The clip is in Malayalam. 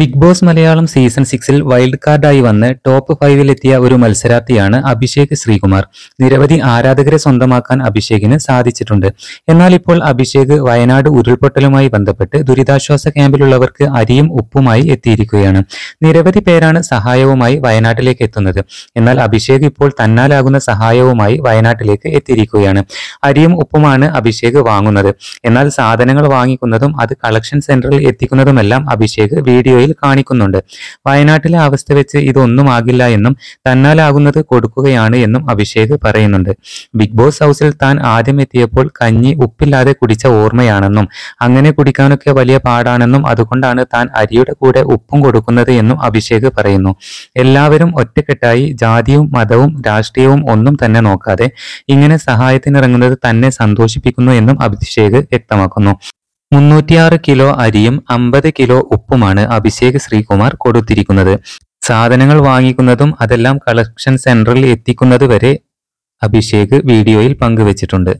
ബിഗ് ബോസ് മലയാളം സീസൺ സിക്സിൽ വൈൽഡ് കാർഡായി വന്ന് ടോപ്പ് ഫൈവിലെത്തിയ ഒരു മത്സരാർത്ഥിയാണ് അഭിഷേക് ശ്രീകുമാർ നിരവധി ആരാധകരെ സ്വന്തമാക്കാൻ അഭിഷേകിന് സാധിച്ചിട്ടുണ്ട് എന്നാൽ ഇപ്പോൾ അഭിഷേക് വയനാട് ഉരുൾപൊട്ടലുമായി ബന്ധപ്പെട്ട് ദുരിതാശ്വാസ ക്യാമ്പിലുള്ളവർക്ക് അരിയും ഉപ്പുമായി എത്തിയിരിക്കുകയാണ് നിരവധി പേരാണ് സഹായവുമായി വയനാട്ടിലേക്ക് എത്തുന്നത് എന്നാൽ അഭിഷേക് ഇപ്പോൾ തന്നാലാകുന്ന സഹായവുമായി വയനാട്ടിലേക്ക് എത്തിയിരിക്കുകയാണ് അരിയും ഉപ്പുമാണ് അഭിഷേക് വാങ്ങുന്നത് എന്നാൽ സാധനങ്ങൾ വാങ്ങിക്കുന്നതും അത് കളക്ഷൻ സെന്ററിൽ എത്തിക്കുന്നതുമെല്ലാം അഭിഷേക് വീഡിയോ ഫോട്ടോയിൽ കാണിക്കുന്നുണ്ട് വയനാട്ടിലെ അവസ്ഥ വെച്ച് ഇതൊന്നും ആകില്ല എന്നും തന്നാലാകുന്നത് കൊടുക്കുകയാണ് എന്നും അഭിഷേക് പറയുന്നുണ്ട് ബിഗ് ബോസ് ഹൗസിൽ താൻ ആദ്യം എത്തിയപ്പോൾ കഞ്ഞി ഉപ്പില്ലാതെ കുടിച്ച ഓർമ്മയാണെന്നും അങ്ങനെ കുടിക്കാനൊക്കെ വലിയ പാടാണെന്നും അതുകൊണ്ടാണ് താൻ അരിയുടെ കൂടെ ഉപ്പും കൊടുക്കുന്നത് എന്നും അഭിഷേക് പറയുന്നു എല്ലാവരും ഒറ്റക്കെട്ടായി ജാതിയും മതവും രാഷ്ട്രീയവും ഒന്നും തന്നെ നോക്കാതെ ഇങ്ങനെ സഹായത്തിനിറങ്ങുന്നത് തന്നെ സന്തോഷിപ്പിക്കുന്നു എന്നും അഭിഷേക് വ്യക്തമാക്കുന്നു മുന്നൂറ്റിയാറ് കിലോ അരിയും അമ്പത് കിലോ ഉപ്പുമാണ് അഭിഷേക് ശ്രീകുമാർ കൊടുത്തിരിക്കുന്നത് സാധനങ്ങൾ വാങ്ങിക്കുന്നതും അതെല്ലാം കളക്ഷൻ സെന്ററിൽ എത്തിക്കുന്നതുവരെ അഭിഷേക് വീഡിയോയിൽ പങ്കുവച്ചിട്ടുണ്ട്